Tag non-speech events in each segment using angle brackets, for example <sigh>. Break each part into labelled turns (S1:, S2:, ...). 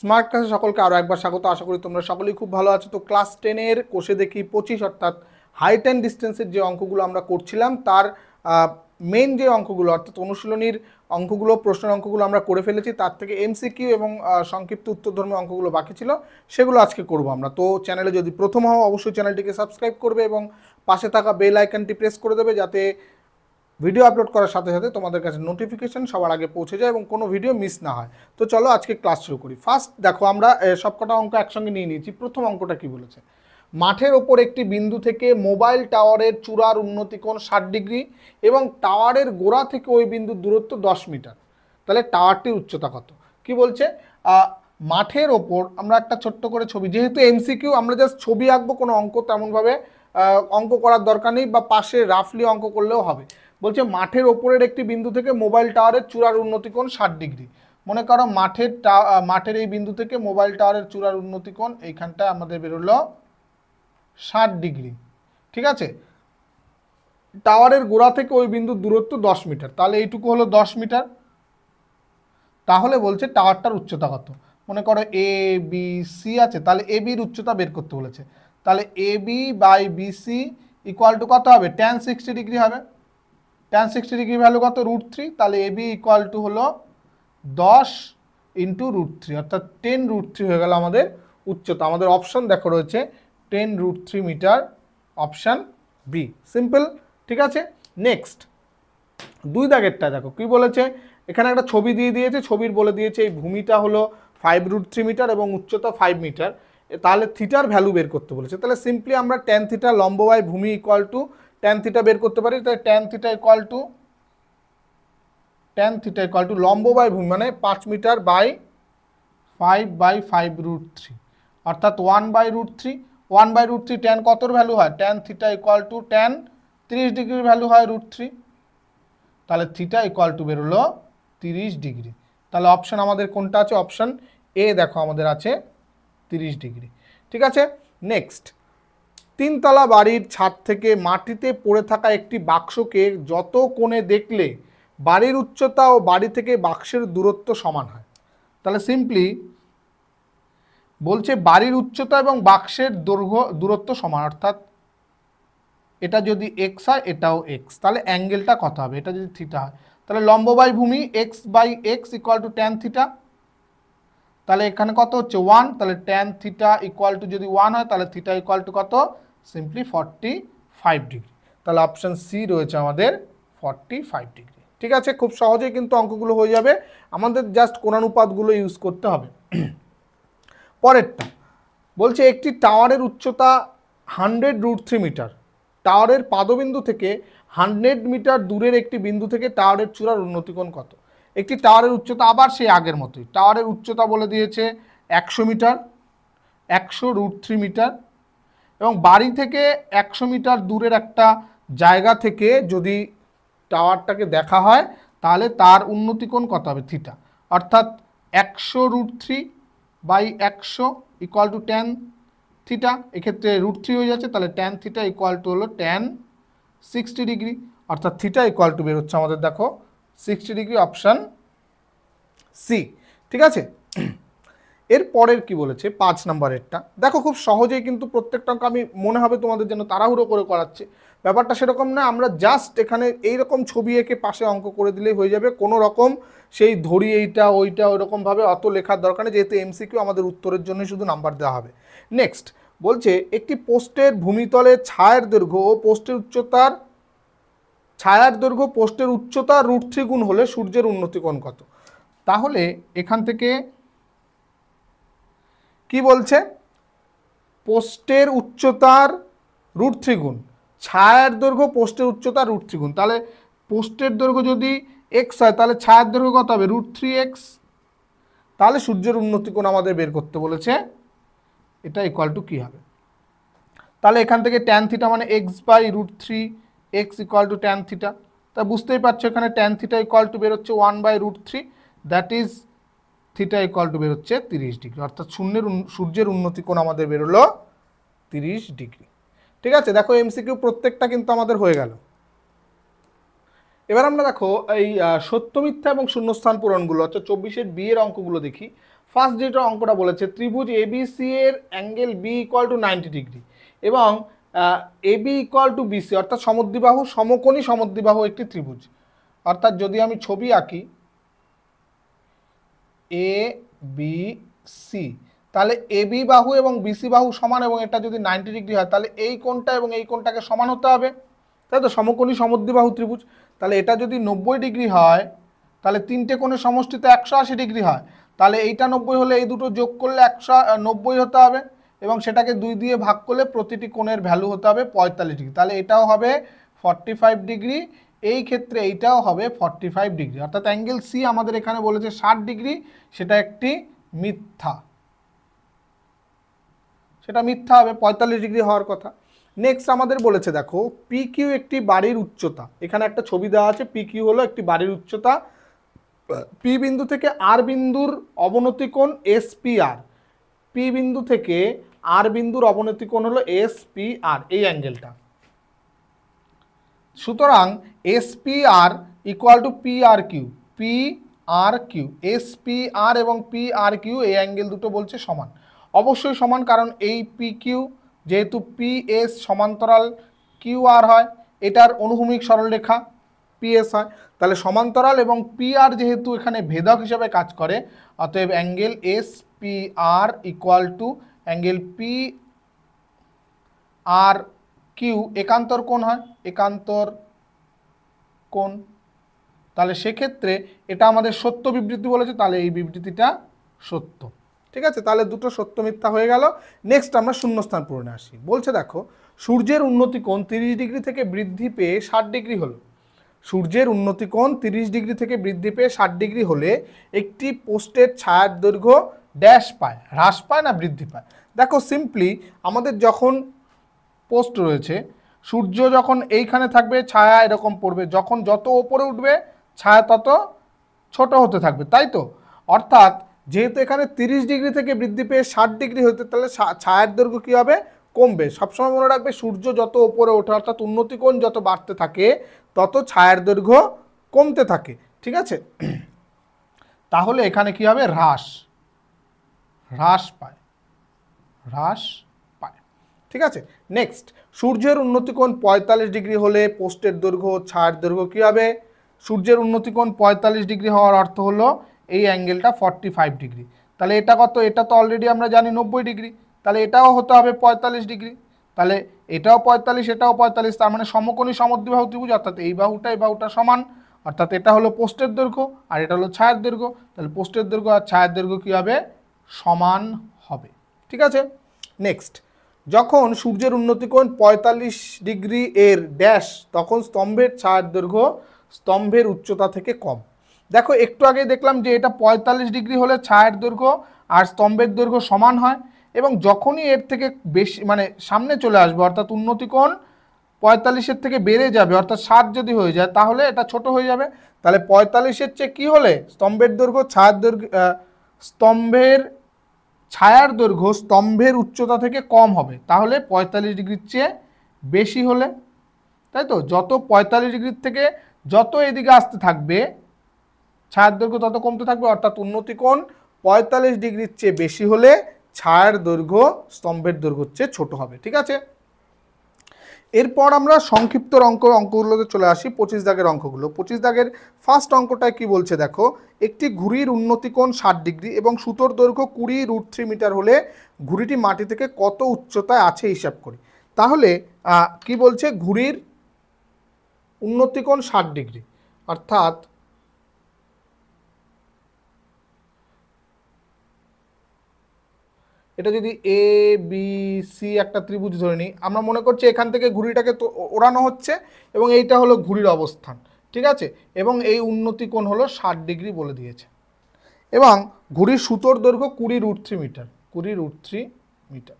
S1: smart ক্লাসে সকলকে আরও একবার স্বাগত আশা করি তোমরা সকলেই খুব ভালো আছো তো ক্লাস টেনের কোষে দেখি পঁচিশ অর্থাৎ হাইট অ্যান্ড ডিস্টেন্সের যে অঙ্কগুলো আমরা করছিলাম তার মেন যে অঙ্কগুলো অর্থাৎ অনুশীলনীর অঙ্কগুলো প্রশ্নের অঙ্কগুলো আমরা করে ফেলেছি তার থেকে এমসিকিউ এবং সংক্ষিপ্ত উত্তরধর্মী অঙ্কগুলো বাকি ছিল সেগুলো আজকে করব আমরা তো চ্যানেলে যদি প্রথম হও অবশ্যই চ্যানেলটিকে সাবস্ক্রাইব করবে এবং পাশে থাকা বেল আইকনটি প্রেস করে দেবে যাতে ভিডিও আপলোড করার সাথে সাথে তোমাদের কাছে নোটিফিকেশান সবার আগে পৌঁছে যায় এবং কোনো ভিডিও মিস না হয় তো চলো আজকে ক্লাস শুরু করি ফার্স্ট দেখো আমরা সবকটা অঙ্ক একসঙ্গে নিয়ে নিয়েছি প্রথম অঙ্কটা কি বলেছে মাঠের ওপর একটি বিন্দু থেকে মোবাইল টাওয়ারের চূড়ার উন্নতিকোণ ষাট ডিগ্রি এবং টাওয়ারের গোড়া থেকে ওই বিন্দুর দূরত্ব দশ মিটার তাহলে টাওয়ারটির উচ্চতা কত কি বলছে মাঠের ওপর আমরা একটা ছোট্ট করে ছবি যেহেতু এমসিকিউ আমরা জাস্ট ছবি আঁকবো কোনো অঙ্ক তেমনভাবে অঙ্ক করার দরকার নেই বা পাশে রাফলি অঙ্ক করলেও হবে বলছে মাঠের ওপরের একটি বিন্দু থেকে মোবাইল টাওয়ারের চূড়ার উন্নতিকোণ ষাট ডিগ্রি মনে করো মাঠের মাঠের এই বিন্দু থেকে মোবাইল টাওয়ারের চূড়ার উন্নতিকোণ এইখানটায় আমাদের বেরোলো ষাট ডিগ্রি ঠিক আছে টাওয়ারের গোড়া থেকে ওই বিন্দুর দূরত্ব দশ মিটার তাহলে এইটুকু হলো দশ মিটার তাহলে বলছে টাওয়ারটার উচ্চতা কত মনে করো এ বি সি আছে তাহলে এ বির উচ্চতা বের করতে বলেছে তাহলে A B by B C equal to কত হবে টেন সিক্সটি ডিগ্রি হবে ট্যান সিক্সটি ডিগ্রি ভ্যালু কত রুট থ্রি তাহলে এ বি ইকুয়াল টু হলো দশ ইন্টু রুট থ্রি অর্থাৎ টেন রুট থ্রি হয়ে গেল আমাদের উচ্চতা আমাদের অপশান দেখো রয়েছে ten root three metre option B simple ঠিক আছে নেক্সট দুই দাগেরটা দেখো কি বলেছে এখানে একটা ছবি দিয়ে দিয়েছে ছবির বলে দিয়েছে এই ভূমিটা হলো ফাইভ রুট থ্রি মিটার এবং উচ্চতা ফাইভ মিটার তাহলে থিটার ভ্যালু বের করতে বলেছে তাহলে সিম্পলি আমরা টেন থিটার লম্ব বাই ভূমি ইকুয়াল টু ট্যান থিটা বের করতে পারি তাহলে tan theta equal to tan theta equal to লম্ব বাই ভূমি মানে পাঁচ metre by five by five root three অর্থাৎ one by root three one by root three tan কতর ভ্যালু হয় tan theta equal to tan তিরিশ ডিগ্রির ভ্যালু হয় রুট থ্রি তাহলে থিটা ইকুয়াল টু বেরোলো তিরিশ ডিগ্রি তাহলে অপশান আমাদের কোনটা আছে অপশান এ দেখো আমাদের আছে তিরিশ ডিগ্রি ঠিক আছে নেক্সট তিনতলা বাড়ির ছাদ থেকে মাটিতে পড়ে থাকা একটি বাক্সকে যত কোণে দেখলে বাড়ির উচ্চতা ও বাড়ি থেকে বাক্সের দূরত্ব সমান হয় তাহলে সিম্পলি বলছে বাড়ির উচ্চতা এবং বাক্সের দৈর্ঘ্য দূরত্ব সমান অর্থাৎ এটা যদি এক্স হয় এটাও এক্স তাহলে অ্যাঙ্গেলটা কত হবে এটা যদি থিটা হয় তাহলে লম্ব বাই ভূমি x by x equal to tan theta তাহলে এখানে কত হচ্ছে ওয়ান তাহলে ট্যান থিটা ইকুয়াল টু যদি ওয়ান হয় তাহলে থিটা ইকুয়াল টু কত সিম্পলি ফর্টি ফাইভ ডিগ্রি তাহলে অপশান সি রয়েছে আমাদের ফর্টি ফাইভ ডিগ্রি ঠিক আছে খুব সহজেই কিন্তু অঙ্কগুলো হয়ে যাবে আমাদের জাস্ট কোনানুপাতগুলো ইউজ করতে হবে <clears throat> পরেরটা বলছে একটি টাওয়ারের উচ্চতা হান্ড্রেড রুট থ্রি মিটার টাওয়ারের পাদবিন্দু থেকে হান্ড্রেড মিটার দূরের একটি বিন্দু থেকে টাওয়ারের চূড়ার উন্নতিকোণ কত একটি টাওয়ারের উচ্চতা আবার সেই আগের মতোই টাওয়ারের উচ্চতা বলে দিয়েছে একশো মিটার একশো রুট থ্রি মিটার এবং বাড়ি থেকে একশো মিটার দূরের একটা জায়গা থেকে যদি টাওয়ারটাকে দেখা হয় তাহলে তার উন্নতিকোণ কত হবে থিটা অর্থাৎ একশো রুট থ্রি বাই একশো ইকুয়াল টু টেন থিটা এক্ষেত্রে রুট থ্রি হয়ে যাচ্ছে তাহলে টেন থিটা ইকুয়াল টু হলো টেন সিক্সটি ডিগ্রি অর্থাৎ থিটা ইকুয়াল টু বেরোচ্ছে আমাদের দেখো সিক্সটি ডিগ্রি অপশান সি ঠিক আছে এরপরের পরের কি বলেছে পাঁচ নম্বরেরটা দেখো খুব সহজেই কিন্তু প্রত্যেকটা আমি মনে হবে তোমাদের জন্য তাড়াহুড়ো করে করাচ্ছে ব্যাপারটা সেরকম না আমরা জাস্ট এখানে এই রকম ছবি এঁকে পাশে অঙ্ক করে দিলেই হয়ে যাবে কোনো রকম সেই ধরি এইটা ওইটা ওইরকমভাবে অত লেখার দরকার নেই যেহেতু এমসিকিউ আমাদের উত্তরের জন্য শুধু নাম্বার দেওয়া হবে নেক্সট বলছে একটি পোস্টের ভূমিতলে ছায়ের দৈর্ঘ্য ও পোস্টের উচ্চতার ছায়ার দৈর্ঘ্য পোস্টের উচ্চতা রুট থ্রি গুণ হলে সূর্যের উন্নতিকোণ কত তাহলে এখান থেকে কি বলছে পোস্টের উচ্চতার রুট থ্রি গুণ ছায়ার দৈর্ঘ্য পোস্টের উচ্চতা রুট থ্রি গুণ তাহলে পোস্টের দৈর্ঘ্য যদি এক্স হয় তাহলে ছায়ার দৈর্ঘ্য কত হবে রুট থ্রি এক্স তাহলে সূর্যের উন্নতিকোণ আমাদের বের করতে বলেছে এটা ইকুয়াল টু কী হবে তাহলে এখান থেকে ট্যান থিটা মানে x by root three x equal to tan theta তা বুঝতেই পারছো এখানে ট্যান থিটা ইকুয়াল টু বেরোচ্ছে one by root three that is theta equal to বেরোচ্ছে তিরিশ ডিগ্রি অর্থাৎ শূন্যের সূর্যের উন্নতি কোণ আমাদের বেরোলো তিরিশ ডিগ্রি ঠিক আছে দেখো এমসিকিউ প্রত্যেকটা কিন্তু আমাদের হয়ে গেল এবার আমরা দেখো এই সত্য মিথ্যা এবং শূন্যস্থান পূরণগুলো অর্থাৎ চব্বিশের বি এর অঙ্কগুলো দেখি ফার্স্ট যেটা অঙ্কটা বলেছে ত্রিভুজ এবিসি এর angle B equal to ninety degree এবং এবি ইকুয়াল টু বিসি অর্থাৎ সমদ্বিবাহু সমকোণী সমুদ্রিবাহু একটি ত্রিভুজ অর্থাৎ যদি আমি ছবি আঁকি এ বি সি তাহলে এ বি বাহু এবং বিসি বাহু সমান এবং এটা যদি নাইনটি ডিগ্রি হয় তাহলে এই কোণটা এবং এই কোণটাকে সমান হতে হবে তাই তো সমকোণী সমুদ্রিবাহু ত্রিভুজ তাহলে এটা যদি নব্বই ডিগ্রি হয় তাহলে তিনটে কোণের সমষ্টিতে একশো আশি ডিগ্রি হয় তাহলে এইটা নব্বই হলে এই দুটো যোগ করলে একশো নব্বই হতে হবে এবং সেটাকে দুই দিয়ে ভাগ করলে প্রতিটি কোণের ভ্যালু হতে হবে পঁয়তাল্লিশ ডিগ্রি তাহলে এটাও হবে ফর্টি ফাইভ ডিগ্রি এই ক্ষেত্রে এইটাও হবে ফর্টি ফাইভ ডিগ্রি অর্থাৎ অ্যাঙ্গেল সি আমাদের এখানে বলেছে ষাট ডিগ্রি সেটা একটি মিথ্যা সেটা মিথ্যা হবে পঁয়তাল্লিশ ডিগ্রি হওয়ার কথা নেক্সট আমাদের বলেছে দেখো পি কিউ একটি বাড়ির উচ্চতা এখানে একটা ছবি দেওয়া আছে পি কিউ হলো একটি বাড়ির উচ্চতা পি বিন্দু থেকে আর বিন্দুর অবনতি কোণ আর পি বিন্দু থেকে আর বিন্দুর অবনতি কোণ হলো এস পি আর এই অ্যাঙ্গেলটা সুতরাং S P R equal to P R Q P R Q S P R এবং পি আর কিউ এই অ্যাঙ্গেল দুটো বলছে সমান অবশ্যই সমান কারণ এই পি কিউ যেহেতু পি এস সমান্তরাল কিউ আর হয় এটার অনুভূমিক সরলরেখা পিএস হয় তাহলে সমান্তরাল এবং পি আর যেহেতু এখানে ভেদক হিসাবে কাজ করে অতএব angle S PR equal to angle PRQ একান্তর কোন হয় একান্তর কোন তাহলে সেক্ষেত্রে এটা আমাদের সত্য বিবৃতি বলেছে তাহলে এই বিবৃতিটা সত্য ঠিক আছে তাহলে দুটো সত্য মিথ্যা হয়ে গেল নেক্সট আমরা শূন্যস্থান পূরণে আসি বলছে দেখো সূর্যের উন্নতি কোন তিরিশ ডিগ্রি থেকে বৃদ্ধি পেয়ে ষাট ডিগ্রি হলো সূর্যের উন্নতি কোণ তিরিশ ডিগ্রি থেকে বৃদ্ধি পেয়ে ষাট ডিগ্রি হলে একটি পোস্টের ছায়ার দৈর্ঘ্য ড্যাশ পায় হ্রাস পায় না বৃদ্ধি পায় দেখো সিম্পলি আমাদের যখন পোস্ট রয়েছে সূর্য যখন এইখানে থাকবে ছায়া এরকম পড়বে যখন যত ওপরে উঠবে ছায়া তত ছোট হতে থাকবে তাই তো অর্থাৎ যেহেতু এখানে তিরিশ ডিগ্রি থেকে বৃদ্ধি পেয়ে ষাট ডিগ্রি হতে তাহলে ছায়ার দৈর্ঘ্য কী হবে কমবে সবসময় মনে রাখবে সূর্য যত ওপরে ওঠে অর্থাৎ উন্নতিকোণ যত বাড়তে থাকে তত ছায়ার দৈর্ঘ্য কমতে থাকে ঠিক আছে তাহলে এখানে কি হবে হ্রাস হ্রাস পায় হ্রাস পায় ঠিক আছে নেক্সট সূর্যের উন্নতিকোণ পঁয়তাল্লিশ ডিগ্রি হলে পোস্টের দৈর্ঘ্য ছায়ার দৈর্ঘ্য কী হবে সূর্যের উন্নতিকোণ পঁয়তাল্লিশ ডিগ্রি হওয়ার অর্থ হলো এই অ্যাঙ্গেলটা ফর্টি ফাইভ ডিগ্রি তাহলে এটা কত এটা তো অলরেডি আমরা জানি নব্বই ডিগ্রি তাহলে এটাও হতে হবে পঁয়তাল্লিশ ডিগ্রি তাহলে এটাও পঁয়তাল্লিশ এটাও পঁয়তাল্লিশ তার মানে সমকোণী সমদ্বিবাহু ত্রিভুজ অর্থাৎ এই বাহুটা এই বাহুটা সমান অর্থাৎ এটা হলো পোস্টের দৈর্ঘ্য আর এটা হলো ছায়ার দৈর্ঘ্য তাহলে পোস্টের দৈর্ঘ্য আর ছায়ের দৈর্ঘ্য কী হবে সমান হবে ঠিক আছে নেক্সট যখন সূর্যের উন্নতিকোণ পঁয়তাল্লিশ ডিগ্রি এর ড্যাশ তখন স্তম্ভের ছায়ার দৈর্ঘ্য স্তম্ভের উচ্চতা থেকে কম দেখো একটু আগে দেখলাম যে এটা পঁয়তাল্লিশ ডিগ্রি হলে ছায়ার দৈর্ঘ্য আর স্তম্ভের দৈর্ঘ্য সমান হয় এবং যখনই এর থেকে বেশি মানে সামনে চলে আসবে অর্থাৎ উন্নতিকোণ পঁয়তাল্লিশের থেকে বেড়ে যাবে অর্থাৎ সাত যদি হয়ে যায় তাহলে এটা ছোট হয়ে যাবে তাহলে পঁয়তাল্লিশের চেয়ে কী হলে স্তম্ভের দৈর্ঘ্য ছায়ার দৈর্ঘ্য স্তম্ভের ছায়ার দৈর্ঘ্য স্তম্ভের উচ্চতা থেকে কম হবে তাহলে পঁয়তাল্লিশ ডিগ্রির চেয়ে বেশি হলে তাই তো যত পঁয়তাল্লিশ ডিগ্রির থেকে যত এদিকে আসতে থাকবে ছায়ার দৈর্ঘ্য তত কমতে থাকবে অর্থাৎ উন্নতিকোণ পঁয়তাল্লিশ ডিগ্রির চেয়ে বেশি হলে ছায়ার দৈর্ঘ্য স্তম্ভের দৈর্ঘ্য চেয়ে ছোট হবে ঠিক আছে এরপর আমরা সংক্ষিপ্ত অঙ্ক অঙ্কগুলোতে চলে আসি পঁচিশ দাগের অঙ্কগুলো পঁচিশ দাগের ফার্স্ট অঙ্কটায় কি বলছে দেখো একটি ঘুড়ির উন্নতিকোণ ষাট ডিগ্রি এবং সুতোর দৈর্ঘ্য কুড়ি রুট থ্রি মিটার হলে ঘুড়িটি মাটি থেকে কত উচ্চতায় আছে হিসাব করি তাহলে কি বলছে ঘুড়ির উন্নতিকোণ ষাট ডিগ্রি অর্থাৎ এটা যদি এ বি সি একটা ত্রিভুজ ধরে নিই আমরা মনে করছি এখান থেকে ঘুড়িটাকে ওড়ানো হচ্ছে এবং এইটা হলো ঘুড়ির অবস্থান ঠিক আছে এবং এই উন্নতি কোণ হলো ষাট ডিগ্রি বলে দিয়েছে এবং ঘুড়ির সুতোর দৈর্ঘ্য কুড়ি রুট থ্রি মিটার কুড়ি রুট থ্রি মিটার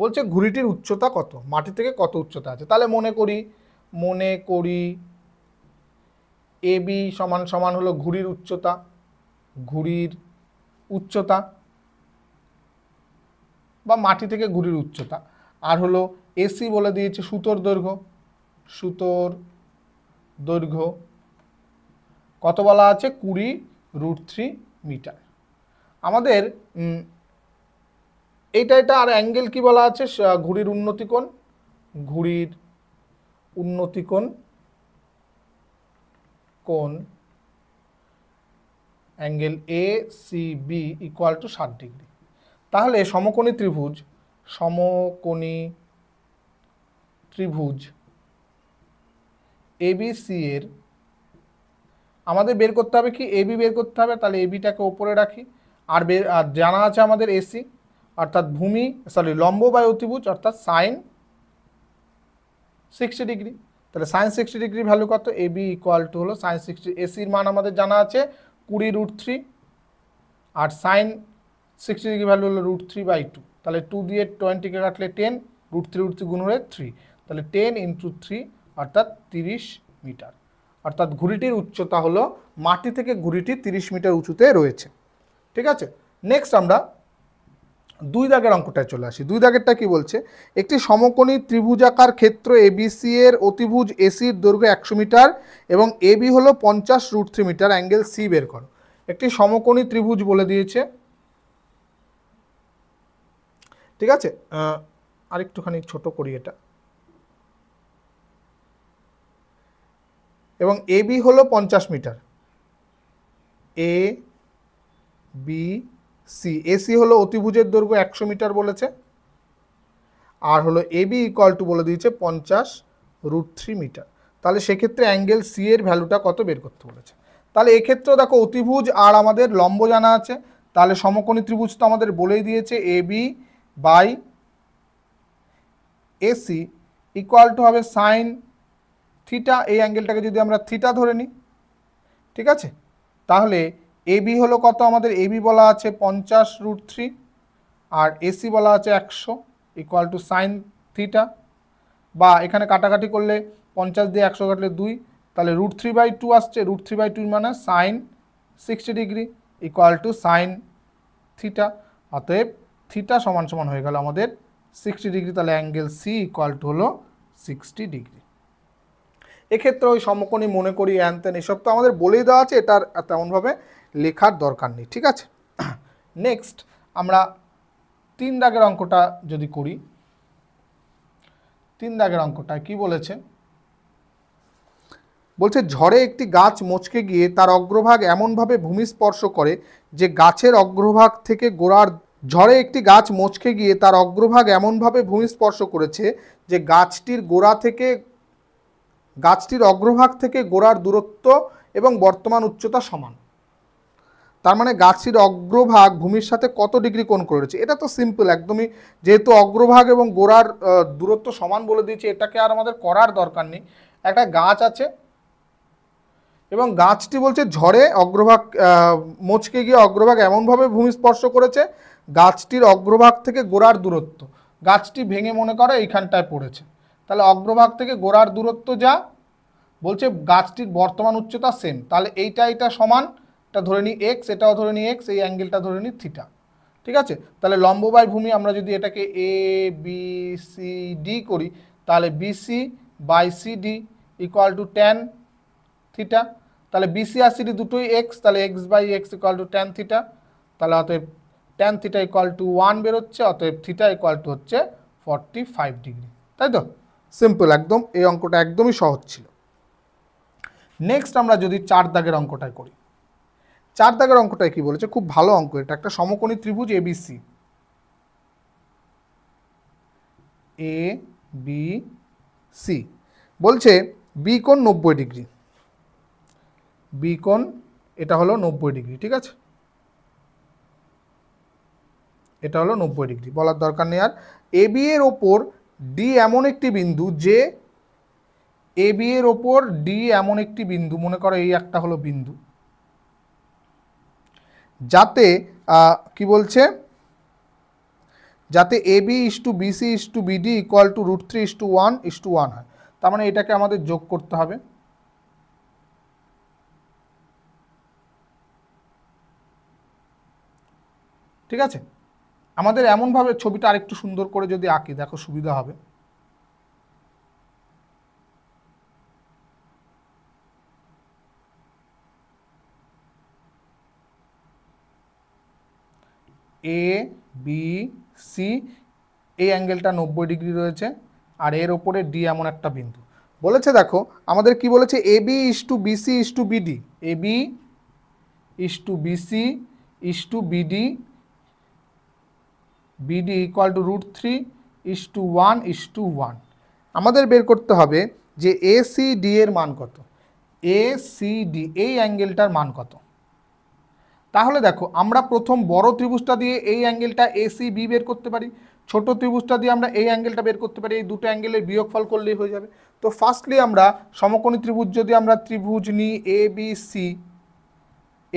S1: বলছে ঘুড়িটির উচ্চতা কত মাটি থেকে কত উচ্চতা আছে তাহলে মনে করি মনে করি এবি সমান সমান হলো ঘুড়ির উচ্চতা ঘুড়ির উচ্চতা বা মাটি থেকে গুড়ির উচ্চতা আর হলো এসি বলে দিয়েছে সুতোর দৈর্ঘ্য সুতোর দৈর্ঘ্য কত বলা আছে কুড়ি রুট থ্রি মিটার আমাদের এইটা এটা আর অ্যাঙ্গেল কি বলা আছে ঘুড়ির উন্নতিকোণ ঘুড়ির উন্নতিকোণ কোণ angle A C B equal to ষাট ডিগ্রি তাহলে সমকোণী ত্রিভুজ সমকোণী ত্রিভুজ এবিসি এর আমাদের বের করতে হবে কি এবি বের করতে হবে তাহলে এবিটাকে ওপরে রাখি আর বের আর জানা আছে আমাদের এসি অর্থাৎ ভূমি সরি লম্ব বা অতিভুজ অর্থাৎ সাইন সিক্সটি ডিগ্রি তাহলে সাইন সিক্সটি ডিগ্রি ভ্যালু কত এবি ইকুয়াল টু হলো সাইন সিক্সটি এসির মান আমাদের জানা আছে কুড়ি রুট থ্রি আর সাইন সিক্সটি ডিগ্রি ভ্যালু হলো রুট থ্রি বাই টু তাহলে টু দিয়ে টোয়েন্টিকে কাটলে ten root three root three গুণ হলে থ্রি তাহলে টেন ইন্টু থ্রি অর্থাৎ তিরিশ মিটার অর্থাৎ ঘুড়িটির উচ্চতা হলো মাটি থেকে ঘুড়িটি তিরিশ মিটার উঁচুতে রয়েছে ঠিক আছে নেক্সট আমরা দুই দাগের অঙ্কটায় চলে আসি দুই দাগেরটা কি বলছে একটি সমকোণী ত্রিভুজাকার ক্ষেত্র এবিসি এর অতিভুজ এসির দৈর্ঘ্য একশো মিটার এবং এবি হলো পঞ্চাশ root three metre angle C বের করো একটি সমকোণী ত্রিভুজ বলে দিয়েছে ঠিক আছে আরেকটুখানি ছোট করি এটা এবং এ বি হলো পঞ্চাশ metre A B C AC হলো অতিভুজের দৈর্ঘ্য একশো মিটার বলেছে আর হলো এ বি ইকুয়াল টু বলে দিয়েছে পঞ্চাশ রুট থ্রি মিটার তাহলে সেক্ষেত্রে অ্যাঙ্গেল সি এর ভ্যালুটা কত বের করতে বলেছে তাহলে এক্ষেত্রেও দেখো অতিভুজ আর আমাদের লম্ব জানা আছে তাহলে সমকোণী ত্রিভুজ তো আমাদের বলেই দিয়েছে A B by AC equal to হবে সাইন থিটা এই অ্যাঙ্গেলটাকে যদি আমরা থিটা ধরে নিই ঠিক আছে তাহলে এবি হলো কত আমাদের এবি বলা আছে পঞ্চাশ রুট থ্রি আর এসি বলা আছে একশো ইকুয়াল টু সাইন থিটা বা এখানে কাটাকাটি করলে পঞ্চাশ দিয়ে একশো কাটলে দুই তাহলে রুট থ্রি বাই টু আসছে রুট থ্রি বাই টুর মানে sine sixty degree equal to sine theta অতএব থিটা সমান সমান হয়ে গেল আমাদের সিক্সটি ডিগ্রি তাহলে অ্যাঙ্গেল সি ইকুয়াল টু হলো সিক্সটি ডিগ্রি এক্ষেত্রে ওই সমকোণী মনে করি অ্যানতেন এসব তো আমাদের বলেই দেওয়া আছে এটার তেমনভাবে লেখার দরকার নেই ঠিক আছে নেক্সট আমরা তিন দাগের অঙ্কটা যদি করি তিন দাগের অঙ্কটা কি বলেছে বলছে ঝড়ে একটি গাছ মচকে গিয়ে তার অগ্রভাগ এমনভাবে ভূমি স্পর্শ করে যে গাছের অগ্রভাগ থেকে গোড়ার ঝড়ে একটি গাছ মচকে গিয়ে তার অগ্রভাগ এমনভাবে ভূমিস্পর্শ করেছে যে গাছটির গোড়া থেকে গাছটির অগ্রভাগ থেকে গোড়ার দূরত্ব এবং বর্তমান উচ্চতা সমান তার মানে গাছটির অগ্রভাগ ভূমির সাথে কত ডিগ্রি কোণ করেছে এটা তো সিম্পল একদমই যেহেতু অগ্রভাগ এবং গোড়ার দূরত্ব সমান বলে দিয়েছে এটাকে আর আমাদের করার দরকার নেই একটা গাছ আছে এবং গাছটি বলছে ঝড়ে অগ্রভাগ মচকে গিয়ে অগ্রভাগ এমনভাবে ভূমিস্পর্শ করেছে গাছটির অগ্রভাগ থেকে গোড়ার দূরত্ব গাছটি ভেঙে মনে করো এইখানটায় পড়েছে তাহলে অগ্রভাগ থেকে গোড়ার দূরত্ব যা বলছে গাছটির বর্তমান উচ্চতা সেম তাহলে এইটা এটা সমান এটা ধরে নিই এক্স এটাও ধরে নিই এক্স এই অ্যাঙ্গেলটা ধরে নিই থিটা ঠিক আছে তাহলে লম্ববায় ভূমি আমরা যদি এটাকে এ বি সি ডি করি তাহলে BC by C D equal to tan theta তাহলে বিসি আর সিডি দুটোই এক্স তাহলে x by x equal to tan theta তাহলে অতএব tan theta equal to one বেরোচ্ছে অতএব থিটা ইকুয়াল টু হচ্ছে ফর্টি ফাইভ ডিগ্রি তাই তো সিম্পল একদম এই অঙ্কটা একদমই সহজ ছিল নেক্সট আমরা যদি চার দাগের অঙ্কটায় করি চার দাগের অঙ্কটায় কি বলেছে খুব ভালো অঙ্ক এটা একটা সমকোণী ত্রিভুজ A B C A B C বলছে বি কোণ নব্বই ডিগ্রি বি কোণ এটা হলো নব্বই ডিগ্রি ঠিক আছে এটা হলো নব্বই ডিগ্রি বলার দরকার নেই আর এ বিয়ের এর ওপর ডি এমন একটি বিন্দু যে এ বিয়ের এর ওপর ডি এমন একটি বিন্দু মনে করো এই একটা হলো বিন্দু যাতে কি বলছে যাতে A B is to BC is to BD equal to root three is to one is to one হয় তার মানে এটাকে আমাদের যোগ করতে হবে ঠিক আছে আমাদের এমনভাবে ছবিটা আরেকটু সুন্দর করে যদি আঁকি দেখো সুবিধা হবে এ বি সি এই অ্যাঙ্গেলটা নব্বই ডিগ্রি রয়েছে আর এর ওপরে ডি এমন একটা বিন্দু বলেছে দেখো আমাদের কি বলেছে A B is to B C is to BD A B is to B C is to BD BD equal to root three is to one is to one আমাদের বের করতে হবে যে এ সি ডি এর মান কত এ C D এই অ্যাঙ্গেলটার মান কত তাহলে দেখো আমরা প্রথম বড় ত্রিভুজটা দিয়ে এই অ্যাঙ্গেলটা এসি বি বের করতে পারি ছোট ত্রিভুজটা দিয়ে আমরা এই অ্যাঙ্গেলটা বের করতে পারি এই দুটো অ্যাঙ্গেলের বিয়োগফল করলেই হয়ে যাবে তো ফার্স্টলি আমরা সমকোণী ত্রিভুজ যদি আমরা ত্রিভুজ নিই এ বি সি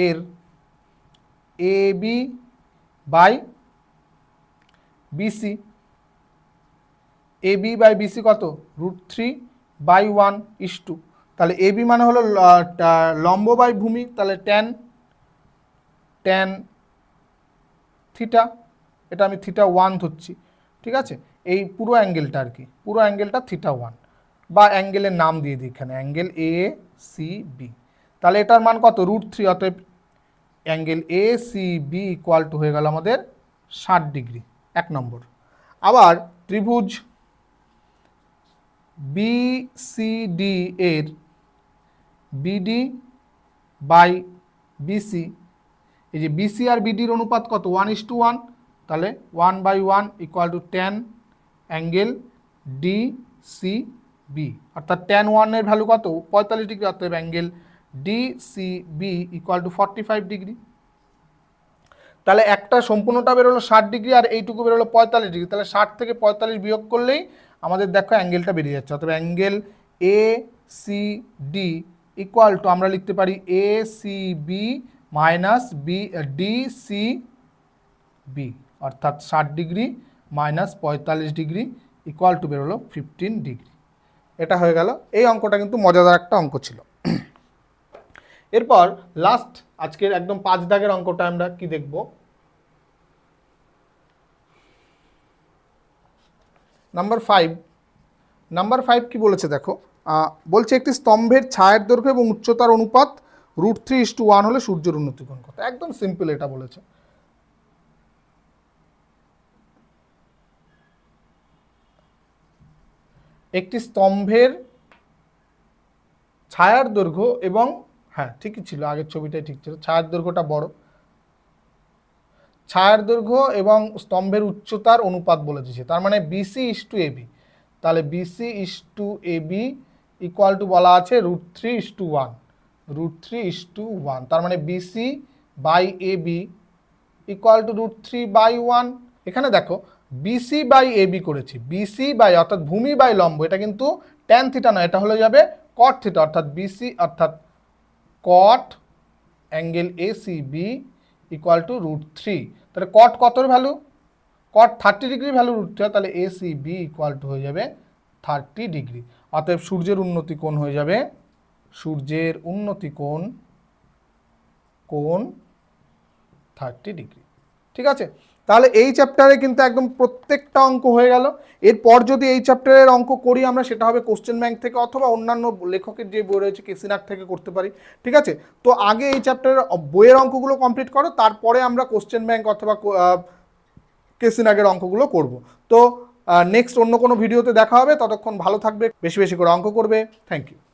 S1: এর A B by BC A B by BC কত root three by one is to তাহলে এবি মানে হলো লম্ব বাই ভূমি তাহলে টেন টেন থিটা এটা আমি থিটা ওয়ান ধরছি ঠিক আছে এই পুরো অ্যাঙ্গেলটা আর কি পুরো অ্যাঙ্গেলটা থিটা ওয়ান বা অ্যাঙ্গেলের নাম দিয়ে দিই এখানে অ্যাঙ্গেল এ সি বি তাহলে এটার মান কত রুট থ্রি অতএব angle A C B equal to হয়ে গেল আমাদের ষাট ডিগ্রি এক নম্বর আবার ত্রিভুজ বিসিডি এর বিডি বাই বিসি এই যে বিসি আর বিডির অনুপাত কত ওয়ান ইস টু ওয়ান তাহলে one by one equal to tan angle D C B অর্থাৎ টেন ওয়ানের ভ্যালু কত পঁয়তাল্লিশ ডিগ্রি অর্থাৎ angle D C B equal to forty five degree তাহলে একটা সম্পূর্ণটা বেরোলো ষাট ডিগ্রি আর এইটুকু বেরোলো পঁয়তাল্লিশ ডিগ্রি তাহলে ষাট থেকে পঁয়তাল্লিশ বিয়োগ করলেই আমাদের দেখো অ্যাঙ্গেলটা বেরিয়ে যাচ্ছে অথবা angle A C D equal to আমরা লিখতে পারি A C B minus B D C B অর্থাৎ ষাট ডিগ্রি মাইনাস পঁয়তাল্লিশ ডিগ্রি ইকুয়াল টু বেরোলো ফিফটিন ডিগ্রি এটা হয়ে গেল এই অঙ্কটা কিন্তু মজাদার একটা অঙ্ক ছিল এরপর লাস্ট আজকের একদম পাঁচ দাগের অঙ্কটা আমরা কি দেখব নাম্বার ফাইভ নাম্বার ফাইভ কি বলেছে দেখো বলছে একটি স্তম্ভের ছায়ের দৈর্ঘ্য এবং উচ্চতার অনুপাত root three is to one হলে সূর্যের উন্নতিকরণ কত একদম সিম্পল এটা বলেছে একটি স্তম্ভের ছায়ার দৈর্ঘ্য এবং হ্যাঁ ঠিকই ছিল আগের ছবিটাই ঠিক ছিল ছায়ার দৈর্ঘ্যটা বড় ছায়ার দৈর্ঘ্য এবং স্তম্ভের উচ্চতার অনুপাত বলে দিয়েছে তার মানে বিসি ইস টু এবি তাহলে BC is to AB equal to বলা আছে root three is to one root three is to one তার মানে BC by AB equal to root three by one এখানে দেখো বিসি বাই এবি করেছি BC by অর্থাৎ ভূমি বাই লম্ব এটা কিন্তু ট্যান থিটা নয় এটা হলে যাবে কট থিটা অর্থাৎ বিসি অর্থাৎ cot angle A C B equal to root three তাহলে কট কতর value cot thirty degree value root three তাহলে A C B equal to হয়ে যাবে থার্টি ডিগ্রি অতএব সূর্যের উন্নতি কোণ হয়ে যাবে সূর্যের উন্নতি কোণ কোণ থার্টি ডিগ্রি ঠিক আছে তাহলে এই চ্যাপ্টারে কিন্তু একদম প্রত্যেকটা অঙ্ক হয়ে গেল এরপর যদি এই চ্যাপ্টারের অঙ্ক করি আমরা সেটা হবে কোশ্চেন ব্যাংক থেকে অথবা অন্যান্য লেখকের যে বই রয়েছে কেসিনাক থেকে করতে পারি ঠিক আছে তো আগে এই চ্যাপ্টারের বইয়ের অঙ্কগুলো কমপ্লিট করো তারপরে আমরা কোশ্চেন ব্যাংক অথবা কেসিনাকের অঙ্কগুলো করব তো নেক্সট অন্য কোনো ভিডিওতে দেখা হবে ততক্ষণ ভালো থাকবে বেশি বেশি করে অঙ্ক করবে থ্যাংক ইউ